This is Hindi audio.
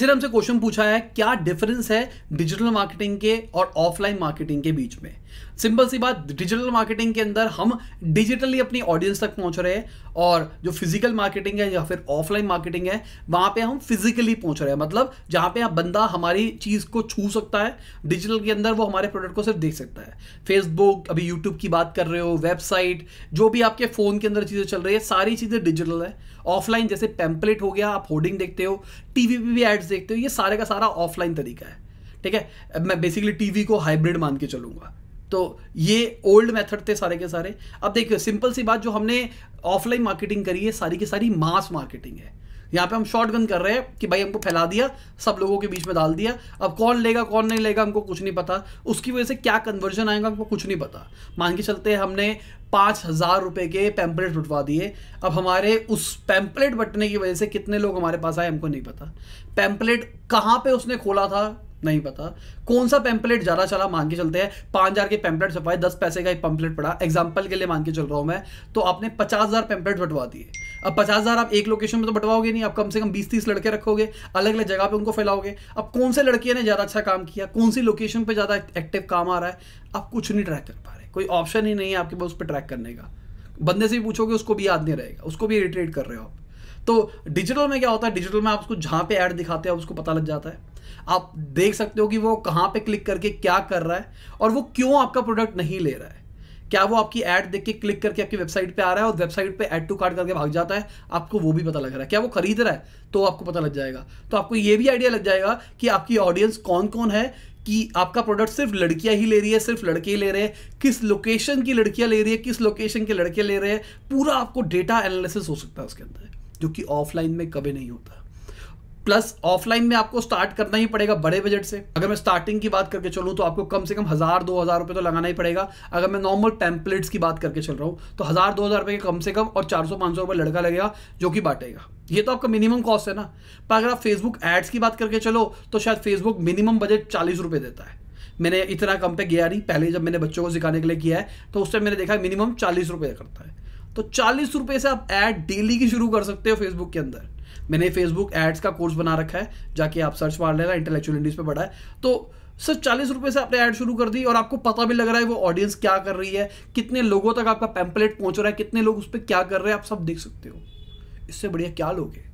इसने हमसे क्वेश्चन पूछा है क्या डिफरेंस है डिजिटल मार्केटिंग के और ऑफलाइन मार्केटिंग के बीच में सिंपल सी बात डिजिटल मार्केटिंग के अंदर हम डिजिटली अपनी ऑडियंस तक पहुंच रहे हैं और जो फिजिकल मार्केटिंग है या फिर ऑफलाइन मार्केटिंग है वहां पे हम फिजिकली पहुंच रहे हैं मतलब जहां पे बंदा हमारी चीज को छू सकता है डिजिटल के अंदर वो हमारे प्रोडक्ट को सिर्फ देख सकता है फेसबुक अभी यूट्यूब की बात कर रहे हो वेबसाइट जो भी आपके फोन के अंदर चीजें चल रही है सारी चीजें डिजिटल है ऑफलाइन जैसे पेम्पलेट हो गया आप होर्डिंग देखते हो टीवी पे भी एड्स देखते हो ये सारे का सारा ऑफलाइन तरीका है ठीक है मैं बेसिकली टीवी को हाइब्रिड मान के चलूंगा तो ये ओल्ड मेथड थे सारे के सारे अब देखिए सिंपल सी बात जो हमने ऑफलाइन मार्केटिंग करी है सारी की सारी मास मार्केटिंग है यहाँ पे हम शॉर्ट गन कर रहे हैं कि भाई हमको फैला दिया सब लोगों के बीच में डाल दिया अब कौन लेगा कौन नहीं लेगा हमको कुछ नहीं पता उसकी वजह से क्या कन्वर्जन आएगा हमको कुछ नहीं पता मान के चलते हमने पाँच हज़ार रुपये के पैम्पलेट बटवा दिए अब हमारे उस पैम्पलेट बटने की वजह से कितने लोग हमारे पास आए हमको नहीं पता पैम्पलेट कहाँ पे उसने खोला था नहीं पता कौन सा पेम्पलेट ज़्यादा चला मान के चलते हैं पांच हज़ार के पेम्पलेट छपाए दस पैसे का एक पेम्पलेट पड़ा एग्जाम्पल के लिए मान के चल रहा हूं मैं तो आपने पचास हज़ार पेम्पलेट बटवा दिए अब पचास हज़ार आप एक लोकेशन में तो बटवाओगे नहीं आप कम से कम बीस तीस लड़के रखोगे अलग अलग जगह पर उनको फैलाओगे अब कौन से लड़के ने ज़्यादा अच्छा काम किया कौन सी लोकेशन पर ज़्यादा एक्टिव काम आ रहा है आप कुछ नहीं ट्रैक कर पा रहे कोई ऑप्शन ही नहीं है आपके पास उस पर ट्रैक करने का बंदे से भी पूछोगे उसको भी याद नहीं रहेगा उसको भी इरिटेट कर रहे हो आप तो डिजिटल में क्या होता है डिजिटल में आप उसको जहां पे ऐड दिखाते हैं उसको पता लग जाता है आप देख सकते हो कि वो कहां पे क्लिक करके क्या कर रहा है और वो क्यों आपका प्रोडक्ट नहीं ले रहा है क्या वो आपकी ऐड देख के क्लिक करके आपकी वेबसाइट पे आ रहा है और वेबसाइट पे ऐड टू कार्ड करके भाग जाता है आपको वो भी पता लग रहा है क्या वो खरीद रहा है तो आपको पता लग जाएगा तो आपको ये भी आइडिया लग जाएगा कि आपकी ऑडियंस कौन कौन है कि आपका प्रोडक्ट सिर्फ लड़कियां ही ले रही है सिर्फ लड़के ही ले रहे हैं किस लोकेशन की लड़कियां ले रही है किस लोकेशन के लड़के ले रहे हैं पूरा आपको डेटा एनालिसिस हो सकता है उसके अंदर जो कि ऑफलाइन में कभी नहीं होता प्लस ऑफलाइन में आपको स्टार्ट करना ही पड़ेगा बड़े बजट से अगर मैं स्टार्टिंग की बात करके चलूँ तो आपको कम से कम हज़ार दो हज़ार रुपये तो लगाना ही पड़ेगा अगर मैं नॉर्मल टेम्पलेट्स की बात करके चल रहा हूँ तो हज़ार दो हज़ार रुपये कम से कम और चार सौ पाँच सौ रुपये लड़का लगेगा जो कि बांटेगा ये तो आपका मिनिमम कॉस्ट है ना पर अगर आप फेसबुक एड्स की बात करके चलो तो शायद फेसबुक मिनिमम बजट चालीस रुपये देता है मैंने इतना कम पे गया नहीं पहले जब मैंने बच्चों को सिखाने के लिए किया है तो उस टाइम मैंने देखा मिनिमम चालीस रुपये करता है तो चालीस रुपये से आप एड डेली की शुरू कर सकते हो फेसबुक के अंदर मैंने फेसबुक एड्स का कोर्स बना रखा है जाके आप सर्च मार लेना इंटेलेक्चुअल इंडीज पे पढ़ा है तो सर चालीस रुपये से आपने ऐड शुरू कर दी और आपको पता भी लग रहा है वो ऑडियंस क्या कर रही है कितने लोगों तक आपका पैम्पलेट पहुंच रहा है कितने लोग उस पर क्या कर रहे हैं आप सब देख सकते हो इससे बढ़िया क्या लोग हैं